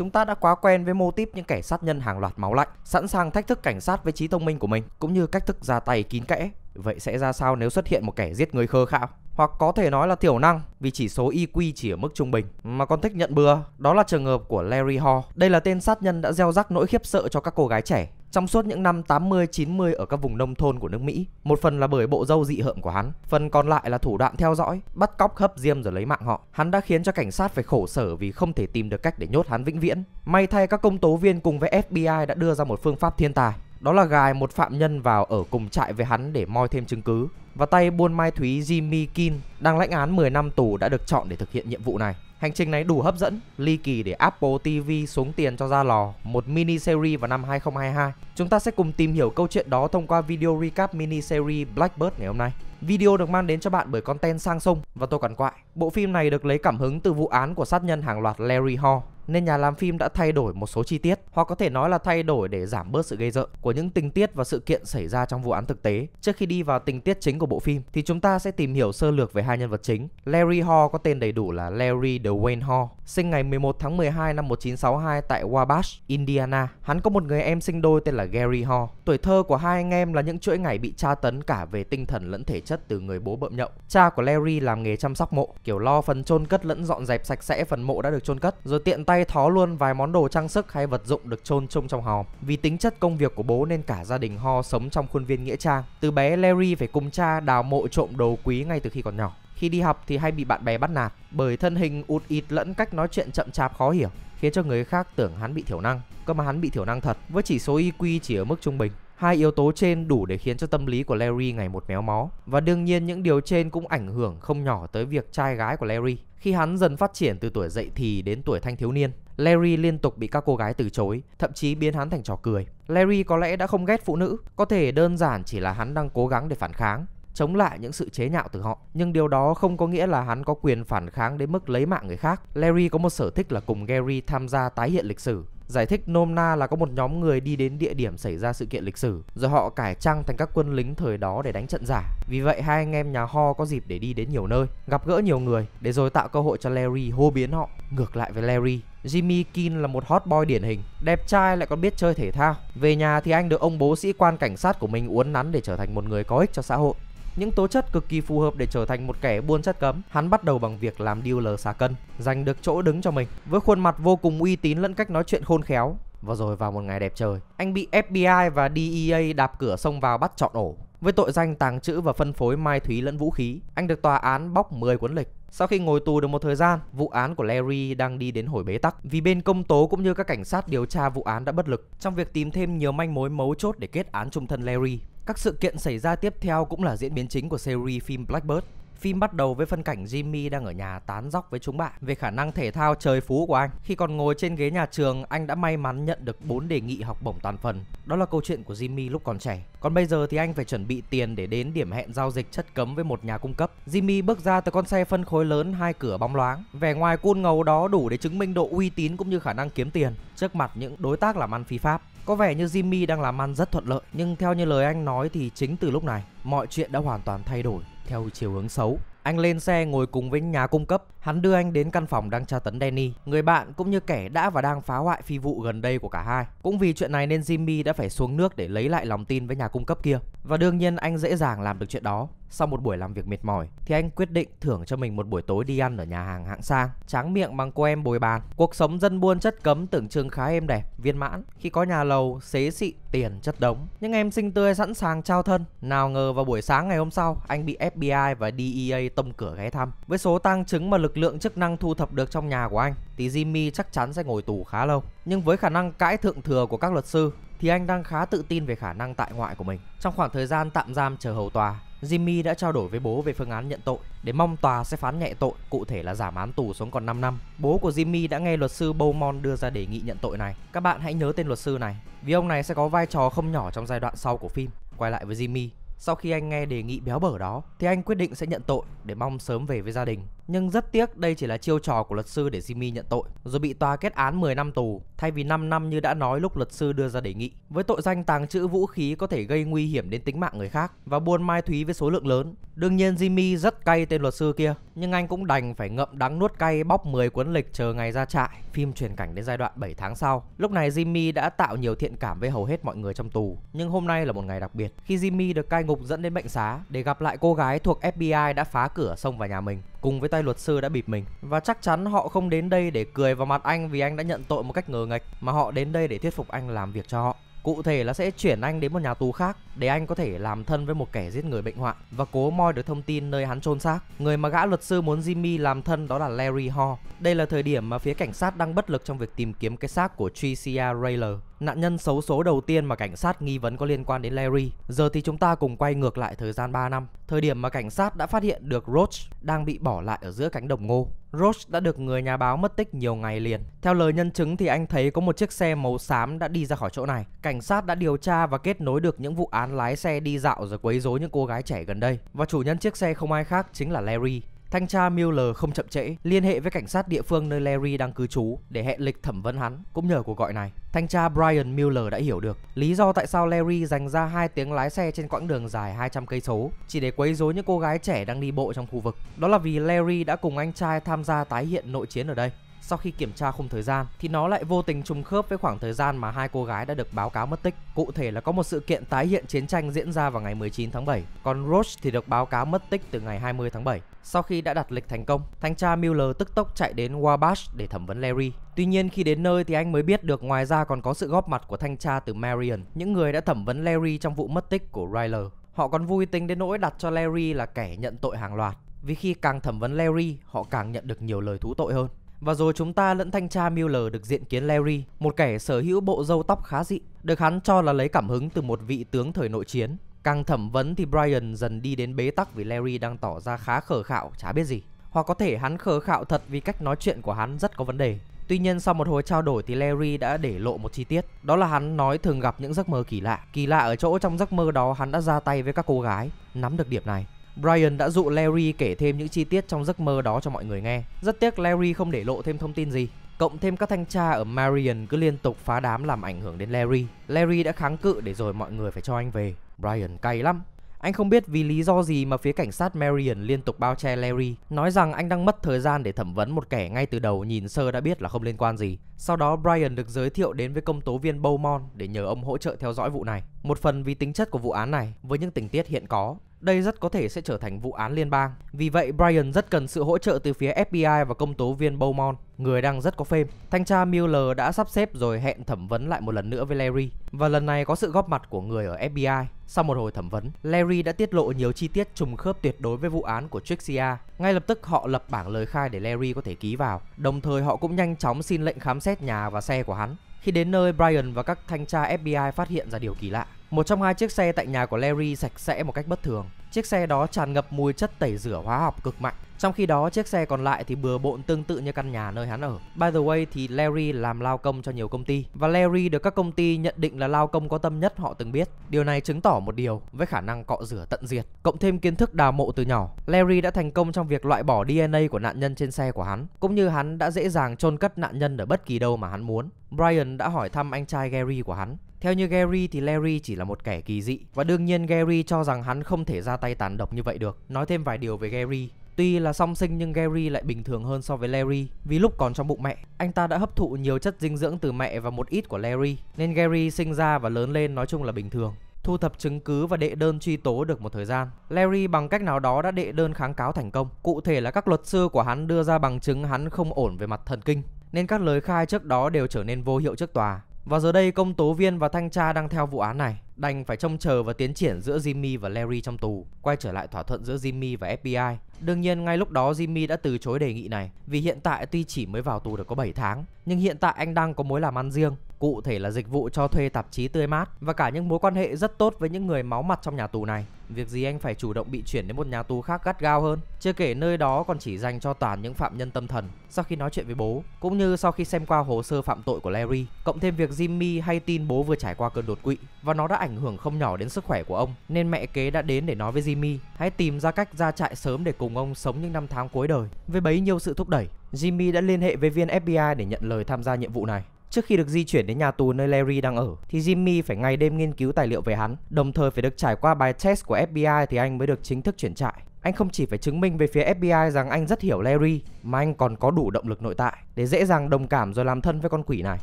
Chúng ta đã quá quen với mô típ những kẻ sát nhân hàng loạt máu lạnh, sẵn sàng thách thức cảnh sát với trí thông minh của mình, cũng như cách thức ra tay kín kẽ. Vậy sẽ ra sao nếu xuất hiện một kẻ giết người khơ khạo? Hoặc có thể nói là thiểu năng vì chỉ số IQ chỉ ở mức trung bình mà còn thích nhận bừa. Đó là trường hợp của Larry Hall. Đây là tên sát nhân đã gieo rắc nỗi khiếp sợ cho các cô gái trẻ trong suốt những năm 80-90 ở các vùng nông thôn của nước Mỹ, một phần là bởi bộ dâu dị hợm của hắn, phần còn lại là thủ đoạn theo dõi, bắt cóc hấp diêm rồi lấy mạng họ. Hắn đã khiến cho cảnh sát phải khổ sở vì không thể tìm được cách để nhốt hắn vĩnh viễn. May thay các công tố viên cùng với FBI đã đưa ra một phương pháp thiên tài, đó là gài một phạm nhân vào ở cùng trại với hắn để moi thêm chứng cứ. Và tay buôn mai thúy Jimmy Kin đang lãnh án 10 năm tù đã được chọn để thực hiện nhiệm vụ này. Hành trình này đủ hấp dẫn, ly kỳ để Apple TV xuống tiền cho ra lò một mini series vào năm 2022. Chúng ta sẽ cùng tìm hiểu câu chuyện đó thông qua video recap mini series Blackbird ngày hôm nay. Video được mang đến cho bạn bởi content sang sông và tôi còn quại. Bộ phim này được lấy cảm hứng từ vụ án của sát nhân hàng loạt Larry Hall nên nhà làm phim đã thay đổi một số chi tiết, hoặc có thể nói là thay đổi để giảm bớt sự gây rợn của những tình tiết và sự kiện xảy ra trong vụ án thực tế. Trước khi đi vào tình tiết chính của bộ phim thì chúng ta sẽ tìm hiểu sơ lược về hai nhân vật chính. Larry Hall có tên đầy đủ là Larry Dwayne Hall, sinh ngày 11 tháng 12 năm 1962 tại Wabash, Indiana. Hắn có một người em sinh đôi tên là Gary Hall. Tuổi thơ của hai anh em là những chuỗi ngày bị tra tấn cả về tinh thần lẫn thể chất từ người bố bợm nhậu. Cha của Larry làm nghề chăm sóc mộ, kiểu lo phần chôn cất lẫn dọn dẹp sạch sẽ phần mộ đã được chôn cất, rồi tiện tay tay thó luôn vài món đồ trang sức hay vật dụng được chôn chung trong hòm. Vì tính chất công việc của bố nên cả gia đình Ho sống trong khuôn viên nghĩa trang. Từ bé Larry phải cùng cha đào mộ trộm đồ quý ngay từ khi còn nhỏ. Khi đi học thì hay bị bạn bè bắt nạt bởi thân hình út ịt lẫn cách nói chuyện chậm chạp khó hiểu, khiến cho người khác tưởng hắn bị thiểu năng. Cơ mà hắn bị thiểu năng thật với chỉ số IQ chỉ ở mức trung bình. Hai yếu tố trên đủ để khiến cho tâm lý của Larry ngày một méo mó. Và đương nhiên những điều trên cũng ảnh hưởng không nhỏ tới việc trai gái của Larry. Khi hắn dần phát triển từ tuổi dậy thì đến tuổi thanh thiếu niên, Larry liên tục bị các cô gái từ chối, thậm chí biến hắn thành trò cười. Larry có lẽ đã không ghét phụ nữ, có thể đơn giản chỉ là hắn đang cố gắng để phản kháng, chống lại những sự chế nhạo từ họ. Nhưng điều đó không có nghĩa là hắn có quyền phản kháng đến mức lấy mạng người khác. Larry có một sở thích là cùng Gary tham gia tái hiện lịch sử. Giải thích nôm na là có một nhóm người đi đến địa điểm xảy ra sự kiện lịch sử, rồi họ cải trang thành các quân lính thời đó để đánh trận giả. Vì vậy hai anh em nhà Ho có dịp để đi đến nhiều nơi, gặp gỡ nhiều người để rồi tạo cơ hội cho Larry hô biến họ. Ngược lại với Larry, Jimmy Keen là một hot boy điển hình, đẹp trai lại còn biết chơi thể thao. Về nhà thì anh được ông bố sĩ quan cảnh sát của mình uốn nắn để trở thành một người có ích cho xã hội những tố chất cực kỳ phù hợp để trở thành một kẻ buôn chất cấm. Hắn bắt đầu bằng việc làm dealer xả cân, giành được chỗ đứng cho mình. Với khuôn mặt vô cùng uy tín lẫn cách nói chuyện khôn khéo, và rồi vào một ngày đẹp trời, anh bị FBI và DEA đạp cửa xông vào bắt trọn ổ. Với tội danh tàng trữ và phân phối mai thúy lẫn vũ khí, anh được tòa án bóc 10 cuốn lịch. Sau khi ngồi tù được một thời gian, vụ án của Larry đang đi đến hồi bế tắc vì bên công tố cũng như các cảnh sát điều tra vụ án đã bất lực trong việc tìm thêm nhiều manh mối mấu chốt để kết án trung thân Larry. Các sự kiện xảy ra tiếp theo cũng là diễn biến chính của series phim Blackbird. Phim bắt đầu với phân cảnh Jimmy đang ở nhà tán dóc với chúng bạn về khả năng thể thao trời phú của anh. Khi còn ngồi trên ghế nhà trường, anh đã may mắn nhận được 4 đề nghị học bổng toàn phần. Đó là câu chuyện của Jimmy lúc còn trẻ. Còn bây giờ thì anh phải chuẩn bị tiền để đến điểm hẹn giao dịch chất cấm với một nhà cung cấp. Jimmy bước ra từ con xe phân khối lớn hai cửa bóng loáng. Vẻ ngoài côn cool ngầu đó đủ để chứng minh độ uy tín cũng như khả năng kiếm tiền trước mặt những đối tác làm ăn phi pháp. Có vẻ như Jimmy đang làm ăn rất thuận lợi, nhưng theo như lời anh nói thì chính từ lúc này, mọi chuyện đã hoàn toàn thay đổi theo chiều hướng xấu. Anh lên xe ngồi cùng với nhà cung cấp Hắn đưa anh đến căn phòng đang tra tấn Danny, người bạn cũng như kẻ đã và đang phá hoại phi vụ gần đây của cả hai. Cũng vì chuyện này nên Jimmy đã phải xuống nước để lấy lại lòng tin với nhà cung cấp kia. Và đương nhiên anh dễ dàng làm được chuyện đó. Sau một buổi làm việc mệt mỏi thì anh quyết định thưởng cho mình một buổi tối đi ăn ở nhà hàng hạng sang, tráng miệng bằng cô em bồi bàn. Cuộc sống dân buôn chất cấm tưởng chừng khá êm đẹp, viên mãn khi có nhà lầu, xế xị, tiền chất đống. Nhưng em xinh tươi sẵn sàng trao thân. Nào ngờ vào buổi sáng ngày hôm sau, anh bị FBI và DEA tông cửa ghé thăm. Với số tăng chứng mà lực lực lượng chức năng thu thập được trong nhà của anh thì Jimmy chắc chắn sẽ ngồi tù khá lâu. Nhưng với khả năng cãi thượng thừa của các luật sư thì anh đang khá tự tin về khả năng tại ngoại của mình. Trong khoảng thời gian tạm giam chờ hầu tòa, Jimmy đã trao đổi với bố về phương án nhận tội để mong tòa sẽ phán nhẹ tội, cụ thể là giảm án tù xuống còn 5 năm. Bố của Jimmy đã nghe luật sư Bowman đưa ra đề nghị nhận tội này. Các bạn hãy nhớ tên luật sư này, vì ông này sẽ có vai trò không nhỏ trong giai đoạn sau của phim. Quay lại với Jimmy, sau khi anh nghe đề nghị béo bở đó thì anh quyết định sẽ nhận tội để mong sớm về với gia đình. Nhưng rất tiếc đây chỉ là chiêu trò của luật sư để Jimmy nhận tội, rồi bị tòa kết án 10 năm tù thay vì 5 năm như đã nói lúc luật sư đưa ra đề nghị. Với tội danh tàng trữ vũ khí có thể gây nguy hiểm đến tính mạng người khác và buôn mai thúy với số lượng lớn, Đương nhiên Jimmy rất cay tên luật sư kia, nhưng anh cũng đành phải ngậm đắng nuốt cay bóc 10 cuốn lịch chờ ngày ra trại. Phim chuyển cảnh đến giai đoạn 7 tháng sau. Lúc này Jimmy đã tạo nhiều thiện cảm với hầu hết mọi người trong tù, nhưng hôm nay là một ngày đặc biệt khi Jimmy được cai ngục dẫn đến bệnh xá để gặp lại cô gái thuộc FBI đã phá cửa xông vào nhà mình cùng với tay luật sư đã bịp mình và chắc chắn họ không đến đây để cười vào mặt anh vì anh đã nhận tội một cách ngờ nghịch mà họ đến đây để thuyết phục anh làm việc cho họ. Cụ thể là sẽ chuyển anh đến một nhà tù khác để anh có thể làm thân với một kẻ giết người bệnh hoạn và cố moi được thông tin nơi hắn chôn xác. Người mà gã luật sư muốn Jimmy làm thân đó là Larry Hall. Đây là thời điểm mà phía cảnh sát đang bất lực trong việc tìm kiếm cái xác của Tricia Rayler nạn nhân xấu số đầu tiên mà cảnh sát nghi vấn có liên quan đến Larry. Giờ thì chúng ta cùng quay ngược lại thời gian 3 năm, thời điểm mà cảnh sát đã phát hiện được Roach đang bị bỏ lại ở giữa cánh đồng ngô. Roach đã được người nhà báo mất tích nhiều ngày liền. Theo lời nhân chứng thì anh thấy có một chiếc xe màu xám đã đi ra khỏi chỗ này. Cảnh sát đã điều tra và kết nối được những vụ án lái xe đi dạo rồi quấy rối những cô gái trẻ gần đây. Và chủ nhân chiếc xe không ai khác chính là Larry. Thanh tra Mueller không chậm trễ, liên hệ với cảnh sát địa phương nơi Larry đang cư trú để hẹn lịch thẩm vấn hắn, cũng nhờ cuộc gọi này. Thanh tra Brian Mueller đã hiểu được lý do tại sao Larry dành ra 2 tiếng lái xe trên quãng đường dài 200 cây số chỉ để quấy rối những cô gái trẻ đang đi bộ trong khu vực. Đó là vì Larry đã cùng anh trai tham gia tái hiện nội chiến ở đây sau khi kiểm tra khung thời gian thì nó lại vô tình trùng khớp với khoảng thời gian mà hai cô gái đã được báo cáo mất tích. Cụ thể là có một sự kiện tái hiện chiến tranh diễn ra vào ngày 19 tháng 7, còn Roach thì được báo cáo mất tích từ ngày 20 tháng 7. Sau khi đã đặt lịch thành công, thanh tra Mueller tức tốc chạy đến Wabash để thẩm vấn Larry. Tuy nhiên khi đến nơi thì anh mới biết được ngoài ra còn có sự góp mặt của thanh tra từ Marion, những người đã thẩm vấn Larry trong vụ mất tích của Ryler. Họ còn vui tính đến nỗi đặt cho Larry là kẻ nhận tội hàng loạt. Vì khi càng thẩm vấn Larry, họ càng nhận được nhiều lời thú tội hơn. Và rồi chúng ta lẫn thanh tra Mueller được diện kiến Larry, một kẻ sở hữu bộ râu tóc khá dị, được hắn cho là lấy cảm hứng từ một vị tướng thời nội chiến. Càng thẩm vấn thì Brian dần đi đến bế tắc vì Larry đang tỏ ra khá khờ khạo, chả biết gì. Hoặc có thể hắn khờ khạo thật vì cách nói chuyện của hắn rất có vấn đề. Tuy nhiên sau một hồi trao đổi thì Larry đã để lộ một chi tiết Đó là hắn nói thường gặp những giấc mơ kỳ lạ Kỳ lạ ở chỗ trong giấc mơ đó hắn đã ra tay với các cô gái Nắm được điểm này Brian đã dụ Larry kể thêm những chi tiết trong giấc mơ đó cho mọi người nghe. Rất tiếc Larry không để lộ thêm thông tin gì. Cộng thêm các thanh tra ở Marion cứ liên tục phá đám làm ảnh hưởng đến Larry. Larry đã kháng cự để rồi mọi người phải cho anh về. Brian cay lắm. Anh không biết vì lý do gì mà phía cảnh sát Marion liên tục bao che Larry, nói rằng anh đang mất thời gian để thẩm vấn một kẻ ngay từ đầu nhìn sơ đã biết là không liên quan gì. Sau đó Brian được giới thiệu đến với công tố viên Bowman để nhờ ông hỗ trợ theo dõi vụ này. Một phần vì tính chất của vụ án này với những tình tiết hiện có, đây rất có thể sẽ trở thành vụ án liên bang. Vì vậy, Brian rất cần sự hỗ trợ từ phía FBI và công tố viên Beaumont, người đang rất có phêm. Thanh tra Mueller đã sắp xếp rồi hẹn thẩm vấn lại một lần nữa với Larry. Và lần này có sự góp mặt của người ở FBI. Sau một hồi thẩm vấn, Larry đã tiết lộ nhiều chi tiết trùng khớp tuyệt đối với vụ án của Trixia. Ngay lập tức họ lập bảng lời khai để Larry có thể ký vào. Đồng thời họ cũng nhanh chóng xin lệnh khám xét nhà và xe của hắn. Khi đến nơi, Brian và các thanh tra FBI phát hiện ra điều kỳ lạ. Một trong hai chiếc xe tại nhà của Larry sạch sẽ một cách bất thường. Chiếc xe đó tràn ngập mùi chất tẩy rửa hóa học cực mạnh. Trong khi đó, chiếc xe còn lại thì bừa bộn tương tự như căn nhà nơi hắn ở. By the way thì Larry làm lao công cho nhiều công ty và Larry được các công ty nhận định là lao công có tâm nhất họ từng biết. Điều này chứng tỏ một điều với khả năng cọ rửa tận diệt. Cộng thêm kiến thức đào mộ từ nhỏ, Larry đã thành công trong việc loại bỏ DNA của nạn nhân trên xe của hắn, cũng như hắn đã dễ dàng chôn cất nạn nhân ở bất kỳ đâu mà hắn muốn. Brian đã hỏi thăm anh trai Gary của hắn theo như Gary thì Larry chỉ là một kẻ kỳ dị và đương nhiên Gary cho rằng hắn không thể ra tay tàn độc như vậy được. Nói thêm vài điều về Gary. Tuy là song sinh nhưng Gary lại bình thường hơn so với Larry vì lúc còn trong bụng mẹ, anh ta đã hấp thụ nhiều chất dinh dưỡng từ mẹ và một ít của Larry nên Gary sinh ra và lớn lên nói chung là bình thường. Thu thập chứng cứ và đệ đơn truy tố được một thời gian, Larry bằng cách nào đó đã đệ đơn kháng cáo thành công. Cụ thể là các luật sư của hắn đưa ra bằng chứng hắn không ổn về mặt thần kinh nên các lời khai trước đó đều trở nên vô hiệu trước tòa và giờ đây công tố viên và thanh tra đang theo vụ án này đành phải trông chờ và tiến triển giữa Jimmy và Larry trong tù, quay trở lại thỏa thuận giữa Jimmy và FBI. Đương nhiên ngay lúc đó Jimmy đã từ chối đề nghị này vì hiện tại tuy chỉ mới vào tù được có 7 tháng, nhưng hiện tại anh đang có mối làm ăn riêng, cụ thể là dịch vụ cho thuê tạp chí tươi mát và cả những mối quan hệ rất tốt với những người máu mặt trong nhà tù này. Việc gì anh phải chủ động bị chuyển đến một nhà tù khác gắt gao hơn Chưa kể nơi đó còn chỉ dành cho toàn những phạm nhân tâm thần Sau khi nói chuyện với bố Cũng như sau khi xem qua hồ sơ phạm tội của Larry Cộng thêm việc Jimmy hay tin bố vừa trải qua cơn đột quỵ Và nó đã ảnh hưởng không nhỏ đến sức khỏe của ông Nên mẹ kế đã đến để nói với Jimmy Hãy tìm ra cách ra trại sớm để cùng ông sống những năm tháng cuối đời Với bấy nhiêu sự thúc đẩy Jimmy đã liên hệ với viên FBI để nhận lời tham gia nhiệm vụ này. Trước khi được di chuyển đến nhà tù nơi Larry đang ở, thì Jimmy phải ngày đêm nghiên cứu tài liệu về hắn, đồng thời phải được trải qua bài test của FBI thì anh mới được chính thức chuyển trại. Anh không chỉ phải chứng minh về phía FBI rằng anh rất hiểu Larry, mà anh còn có đủ động lực nội tại để dễ dàng đồng cảm rồi làm thân với con quỷ này.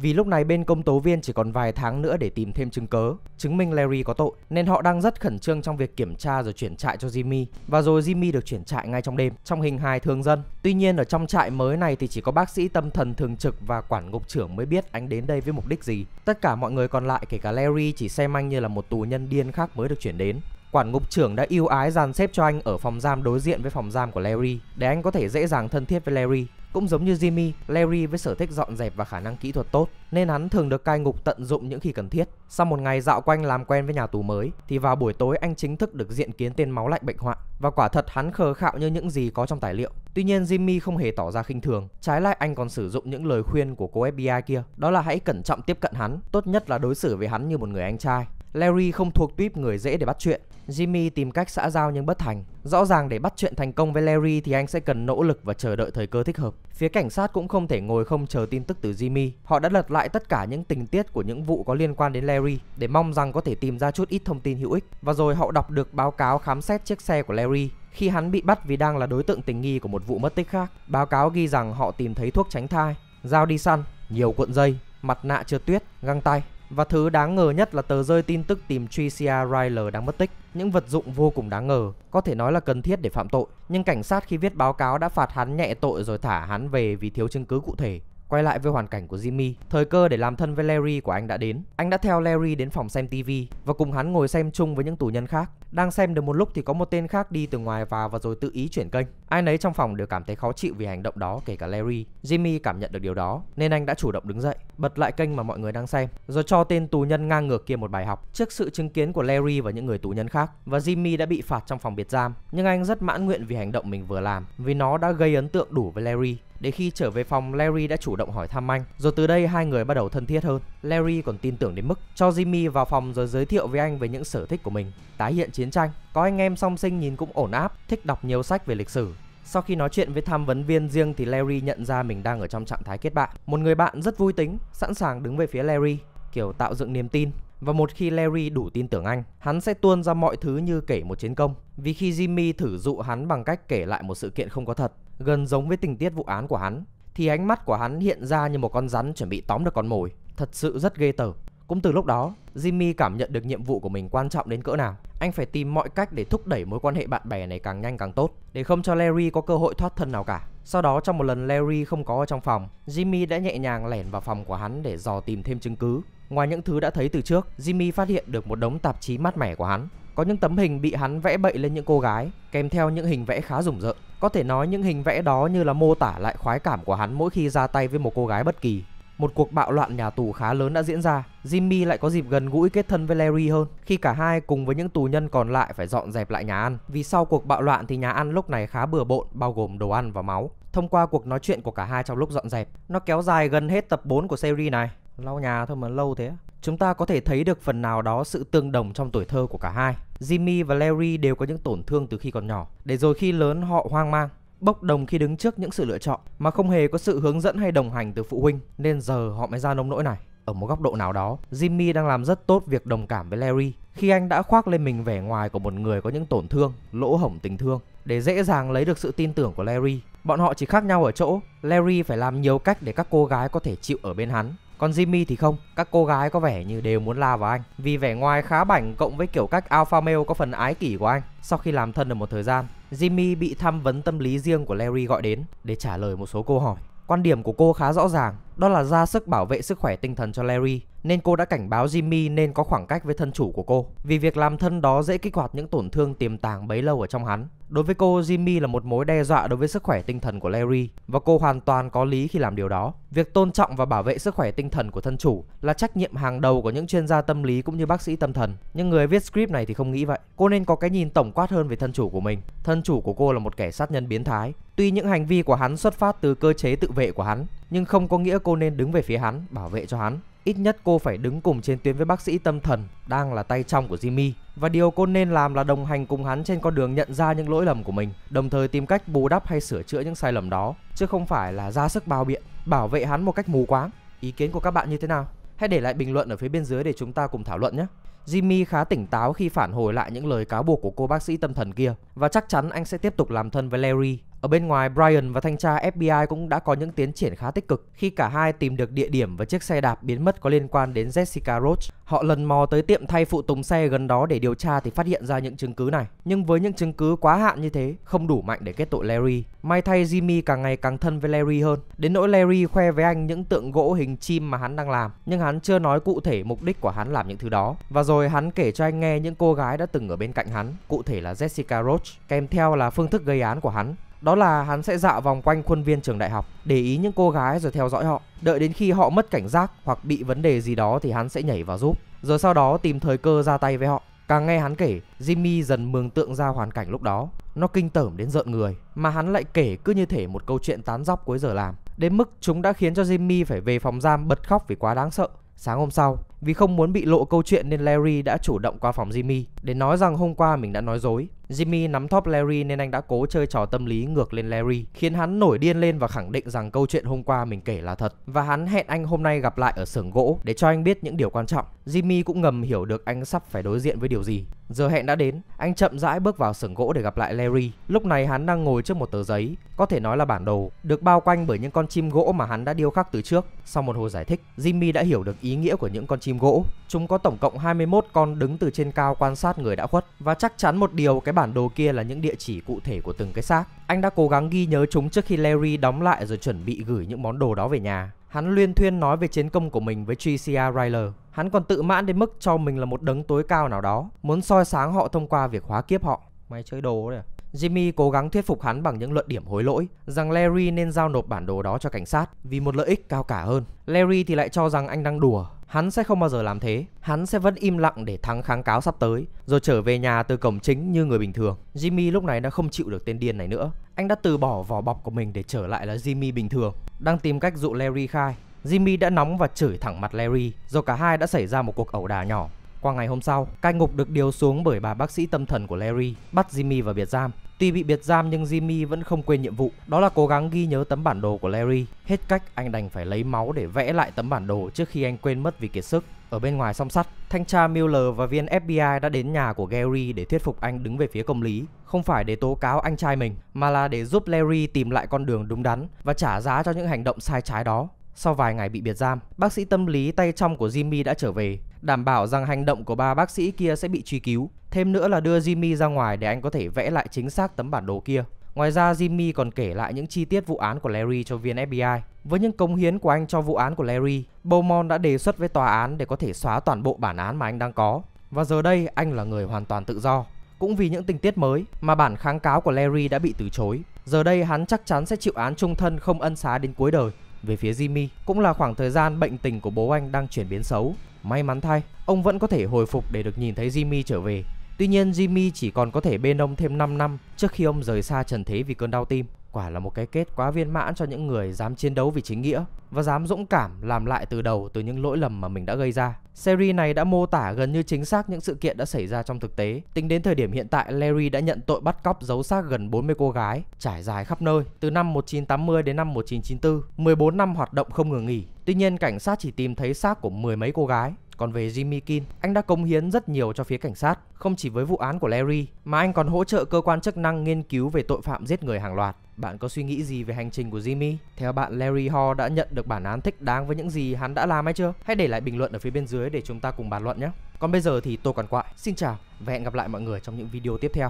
Vì lúc này bên công tố viên chỉ còn vài tháng nữa để tìm thêm chứng cớ, chứng minh Larry có tội, nên họ đang rất khẩn trương trong việc kiểm tra rồi chuyển trại cho Jimmy. Và rồi Jimmy được chuyển trại ngay trong đêm, trong hình hài thường dân. Tuy nhiên ở trong trại mới này thì chỉ có bác sĩ tâm thần thường trực và quản ngục trưởng mới biết anh đến đây với mục đích gì. Tất cả mọi người còn lại kể cả Larry chỉ xem anh như là một tù nhân điên khác mới được chuyển đến. Quản ngục trưởng đã yêu ái dàn xếp cho anh ở phòng giam đối diện với phòng giam của Larry để anh có thể dễ dàng thân thiết với Larry. Cũng giống như Jimmy, Larry với sở thích dọn dẹp và khả năng kỹ thuật tốt nên hắn thường được cai ngục tận dụng những khi cần thiết. Sau một ngày dạo quanh làm quen với nhà tù mới thì vào buổi tối anh chính thức được diện kiến tên máu lạnh bệnh hoạn và quả thật hắn khờ khạo như những gì có trong tài liệu. Tuy nhiên Jimmy không hề tỏ ra khinh thường, trái lại anh còn sử dụng những lời khuyên của cô FBI kia, đó là hãy cẩn trọng tiếp cận hắn, tốt nhất là đối xử với hắn như một người anh trai. Larry không thuộc tuýp người dễ để bắt chuyện. Jimmy tìm cách xã giao nhưng bất thành. Rõ ràng để bắt chuyện thành công với Larry thì anh sẽ cần nỗ lực và chờ đợi thời cơ thích hợp. Phía cảnh sát cũng không thể ngồi không chờ tin tức từ Jimmy. Họ đã lật lại tất cả những tình tiết của những vụ có liên quan đến Larry để mong rằng có thể tìm ra chút ít thông tin hữu ích. Và rồi họ đọc được báo cáo khám xét chiếc xe của Larry khi hắn bị bắt vì đang là đối tượng tình nghi của một vụ mất tích khác. Báo cáo ghi rằng họ tìm thấy thuốc tránh thai, dao đi săn, nhiều cuộn dây, mặt nạ chưa tuyết, găng tay và thứ đáng ngờ nhất là tờ rơi tin tức tìm Tricia Ryler đang mất tích, những vật dụng vô cùng đáng ngờ, có thể nói là cần thiết để phạm tội. Nhưng cảnh sát khi viết báo cáo đã phạt hắn nhẹ tội rồi thả hắn về vì thiếu chứng cứ cụ thể. Quay lại với hoàn cảnh của Jimmy, thời cơ để làm thân với Larry của anh đã đến. Anh đã theo Larry đến phòng xem TV và cùng hắn ngồi xem chung với những tù nhân khác. Đang xem được một lúc thì có một tên khác đi từ ngoài vào và rồi tự ý chuyển kênh. Ai nấy trong phòng đều cảm thấy khó chịu vì hành động đó, kể cả Larry. Jimmy cảm nhận được điều đó nên anh đã chủ động đứng dậy, bật lại kênh mà mọi người đang xem, rồi cho tên tù nhân ngang ngược kia một bài học. Trước sự chứng kiến của Larry và những người tù nhân khác, và Jimmy đã bị phạt trong phòng biệt giam, nhưng anh rất mãn nguyện vì hành động mình vừa làm, vì nó đã gây ấn tượng đủ với Larry. Để khi trở về phòng, Larry đã chủ động hỏi thăm anh, rồi từ đây hai người bắt đầu thân thiết hơn. Larry còn tin tưởng đến mức cho Jimmy vào phòng rồi giới thiệu với anh về những sở thích của mình, tái hiện chiến tranh, có anh em song sinh nhìn cũng ổn áp, thích đọc nhiều sách về lịch sử. Sau khi nói chuyện với tham vấn viên riêng thì Larry nhận ra mình đang ở trong trạng thái kết bạn. Một người bạn rất vui tính, sẵn sàng đứng về phía Larry, kiểu tạo dựng niềm tin. Và một khi Larry đủ tin tưởng anh, hắn sẽ tuôn ra mọi thứ như kể một chiến công. Vì khi Jimmy thử dụ hắn bằng cách kể lại một sự kiện không có thật, gần giống với tình tiết vụ án của hắn, thì ánh mắt của hắn hiện ra như một con rắn chuẩn bị tóm được con mồi. Thật sự rất ghê tởm. Cũng từ lúc đó, Jimmy cảm nhận được nhiệm vụ của mình quan trọng đến cỡ nào anh phải tìm mọi cách để thúc đẩy mối quan hệ bạn bè này càng nhanh càng tốt, để không cho Larry có cơ hội thoát thân nào cả. Sau đó trong một lần Larry không có ở trong phòng, Jimmy đã nhẹ nhàng lẻn vào phòng của hắn để dò tìm thêm chứng cứ. Ngoài những thứ đã thấy từ trước, Jimmy phát hiện được một đống tạp chí mát mẻ của hắn. Có những tấm hình bị hắn vẽ bậy lên những cô gái, kèm theo những hình vẽ khá rùng rợn. Có thể nói những hình vẽ đó như là mô tả lại khoái cảm của hắn mỗi khi ra tay với một cô gái bất kỳ một cuộc bạo loạn nhà tù khá lớn đã diễn ra. Jimmy lại có dịp gần gũi kết thân với Larry hơn khi cả hai cùng với những tù nhân còn lại phải dọn dẹp lại nhà ăn. Vì sau cuộc bạo loạn thì nhà ăn lúc này khá bừa bộn bao gồm đồ ăn và máu. Thông qua cuộc nói chuyện của cả hai trong lúc dọn dẹp, nó kéo dài gần hết tập 4 của series này. Lau nhà thôi mà lâu thế. Chúng ta có thể thấy được phần nào đó sự tương đồng trong tuổi thơ của cả hai. Jimmy và Larry đều có những tổn thương từ khi còn nhỏ, để rồi khi lớn họ hoang mang bốc đồng khi đứng trước những sự lựa chọn mà không hề có sự hướng dẫn hay đồng hành từ phụ huynh nên giờ họ mới ra nông nỗi này. Ở một góc độ nào đó, Jimmy đang làm rất tốt việc đồng cảm với Larry khi anh đã khoác lên mình vẻ ngoài của một người có những tổn thương, lỗ hổng tình thương để dễ dàng lấy được sự tin tưởng của Larry. Bọn họ chỉ khác nhau ở chỗ Larry phải làm nhiều cách để các cô gái có thể chịu ở bên hắn, còn Jimmy thì không, các cô gái có vẻ như đều muốn la vào anh Vì vẻ ngoài khá bảnh cộng với kiểu cách alpha male có phần ái kỷ của anh Sau khi làm thân được một thời gian Jimmy bị tham vấn tâm lý riêng của Larry gọi đến để trả lời một số câu hỏi. Quan điểm của cô khá rõ ràng, đó là ra sức bảo vệ sức khỏe tinh thần cho Larry nên cô đã cảnh báo Jimmy nên có khoảng cách với thân chủ của cô, vì việc làm thân đó dễ kích hoạt những tổn thương tiềm tàng bấy lâu ở trong hắn. Đối với cô, Jimmy là một mối đe dọa đối với sức khỏe tinh thần của Larry và cô hoàn toàn có lý khi làm điều đó. Việc tôn trọng và bảo vệ sức khỏe tinh thần của thân chủ là trách nhiệm hàng đầu của những chuyên gia tâm lý cũng như bác sĩ tâm thần. Nhưng người viết script này thì không nghĩ vậy. Cô nên có cái nhìn tổng quát hơn về thân chủ của mình. Thân chủ của cô là một kẻ sát nhân biến thái. Tuy những hành vi của hắn xuất phát từ cơ chế tự vệ của hắn, nhưng không có nghĩa cô nên đứng về phía hắn, bảo vệ cho hắn ít nhất cô phải đứng cùng trên tuyến với bác sĩ tâm thần đang là tay trong của Jimmy. Và điều cô nên làm là đồng hành cùng hắn trên con đường nhận ra những lỗi lầm của mình, đồng thời tìm cách bù đắp hay sửa chữa những sai lầm đó, chứ không phải là ra sức bao biện, bảo vệ hắn một cách mù quáng. Ý kiến của các bạn như thế nào? Hãy để lại bình luận ở phía bên dưới để chúng ta cùng thảo luận nhé. Jimmy khá tỉnh táo khi phản hồi lại những lời cáo buộc của cô bác sĩ tâm thần kia và chắc chắn anh sẽ tiếp tục làm thân với Larry ở bên ngoài, Brian và thanh tra FBI cũng đã có những tiến triển khá tích cực khi cả hai tìm được địa điểm và chiếc xe đạp biến mất có liên quan đến Jessica Roach. Họ lần mò tới tiệm thay phụ tùng xe gần đó để điều tra thì phát hiện ra những chứng cứ này. Nhưng với những chứng cứ quá hạn như thế, không đủ mạnh để kết tội Larry. May thay Jimmy càng ngày càng thân với Larry hơn. Đến nỗi Larry khoe với anh những tượng gỗ hình chim mà hắn đang làm, nhưng hắn chưa nói cụ thể mục đích của hắn làm những thứ đó. Và rồi hắn kể cho anh nghe những cô gái đã từng ở bên cạnh hắn, cụ thể là Jessica Roach, kèm theo là phương thức gây án của hắn. Đó là hắn sẽ dạo vòng quanh khuôn viên trường đại học, để ý những cô gái rồi theo dõi họ. Đợi đến khi họ mất cảnh giác hoặc bị vấn đề gì đó thì hắn sẽ nhảy vào giúp. Rồi sau đó tìm thời cơ ra tay với họ. Càng nghe hắn kể, Jimmy dần mường tượng ra hoàn cảnh lúc đó. Nó kinh tởm đến giận người, mà hắn lại kể cứ như thể một câu chuyện tán dóc cuối giờ làm. Đến mức chúng đã khiến cho Jimmy phải về phòng giam bật khóc vì quá đáng sợ. Sáng hôm sau, vì không muốn bị lộ câu chuyện nên Larry đã chủ động qua phòng Jimmy để nói rằng hôm qua mình đã nói dối. Jimmy nắm thóp Larry nên anh đã cố chơi trò tâm lý ngược lên Larry, khiến hắn nổi điên lên và khẳng định rằng câu chuyện hôm qua mình kể là thật. Và hắn hẹn anh hôm nay gặp lại ở xưởng gỗ để cho anh biết những điều quan trọng. Jimmy cũng ngầm hiểu được anh sắp phải đối diện với điều gì. Giờ hẹn đã đến, anh chậm rãi bước vào xưởng gỗ để gặp lại Larry. Lúc này hắn đang ngồi trước một tờ giấy, có thể nói là bản đồ, được bao quanh bởi những con chim gỗ mà hắn đã điêu khắc từ trước. Sau một hồi giải thích, Jimmy đã hiểu được ý nghĩa của những con chim chim gỗ. Chúng có tổng cộng 21 con đứng từ trên cao quan sát người đã khuất và chắc chắn một điều cái bản đồ kia là những địa chỉ cụ thể của từng cái xác. Anh đã cố gắng ghi nhớ chúng trước khi Larry đóng lại rồi chuẩn bị gửi những món đồ đó về nhà. Hắn luyên thuyên nói về chiến công của mình với Tricia Ryler. Hắn còn tự mãn đến mức cho mình là một đấng tối cao nào đó, muốn soi sáng họ thông qua việc hóa kiếp họ. Mày chơi đồ đấy à? Jimmy cố gắng thuyết phục hắn bằng những luận điểm hối lỗi rằng Larry nên giao nộp bản đồ đó cho cảnh sát vì một lợi ích cao cả hơn. Larry thì lại cho rằng anh đang đùa. Hắn sẽ không bao giờ làm thế. Hắn sẽ vẫn im lặng để thắng kháng cáo sắp tới, rồi trở về nhà từ cổng chính như người bình thường. Jimmy lúc này đã không chịu được tên điên này nữa. Anh đã từ bỏ vỏ bọc của mình để trở lại là Jimmy bình thường, đang tìm cách dụ Larry khai. Jimmy đã nóng và chửi thẳng mặt Larry, rồi cả hai đã xảy ra một cuộc ẩu đả nhỏ. Qua ngày hôm sau, cai ngục được điều xuống bởi bà bác sĩ tâm thần của Larry, bắt Jimmy vào biệt giam Tuy bị biệt giam nhưng Jimmy vẫn không quên nhiệm vụ, đó là cố gắng ghi nhớ tấm bản đồ của Larry. Hết cách, anh đành phải lấy máu để vẽ lại tấm bản đồ trước khi anh quên mất vì kiệt sức. Ở bên ngoài song sắt, thanh tra Mueller và viên FBI đã đến nhà của Gary để thuyết phục anh đứng về phía công lý, không phải để tố cáo anh trai mình, mà là để giúp Larry tìm lại con đường đúng đắn và trả giá cho những hành động sai trái đó. Sau vài ngày bị biệt giam, bác sĩ tâm lý tay trong của Jimmy đã trở về đảm bảo rằng hành động của ba bác sĩ kia sẽ bị truy cứu. Thêm nữa là đưa Jimmy ra ngoài để anh có thể vẽ lại chính xác tấm bản đồ kia. Ngoài ra Jimmy còn kể lại những chi tiết vụ án của Larry cho viên FBI. Với những cống hiến của anh cho vụ án của Larry, Beaumont đã đề xuất với tòa án để có thể xóa toàn bộ bản án mà anh đang có. Và giờ đây anh là người hoàn toàn tự do. Cũng vì những tình tiết mới mà bản kháng cáo của Larry đã bị từ chối. Giờ đây hắn chắc chắn sẽ chịu án trung thân không ân xá đến cuối đời. Về phía Jimmy, cũng là khoảng thời gian bệnh tình của bố anh đang chuyển biến xấu May mắn thay, ông vẫn có thể hồi phục để được nhìn thấy Jimmy trở về. Tuy nhiên Jimmy chỉ còn có thể bên ông thêm 5 năm trước khi ông rời xa trần thế vì cơn đau tim quả là một cái kết quá viên mãn cho những người dám chiến đấu vì chính nghĩa và dám dũng cảm làm lại từ đầu từ những lỗi lầm mà mình đã gây ra. Series này đã mô tả gần như chính xác những sự kiện đã xảy ra trong thực tế. Tính đến thời điểm hiện tại, Larry đã nhận tội bắt cóc giấu xác gần 40 cô gái, trải dài khắp nơi, từ năm 1980 đến năm 1994, 14 năm hoạt động không ngừng nghỉ. Tuy nhiên, cảnh sát chỉ tìm thấy xác của mười mấy cô gái, còn về Jimmy Kin, anh đã cống hiến rất nhiều cho phía cảnh sát, không chỉ với vụ án của Larry, mà anh còn hỗ trợ cơ quan chức năng nghiên cứu về tội phạm giết người hàng loạt. Bạn có suy nghĩ gì về hành trình của Jimmy? Theo bạn Larry Hall đã nhận được bản án thích đáng với những gì hắn đã làm hay chưa? Hãy để lại bình luận ở phía bên dưới để chúng ta cùng bàn luận nhé. Còn bây giờ thì tôi còn quại. Xin chào và hẹn gặp lại mọi người trong những video tiếp theo.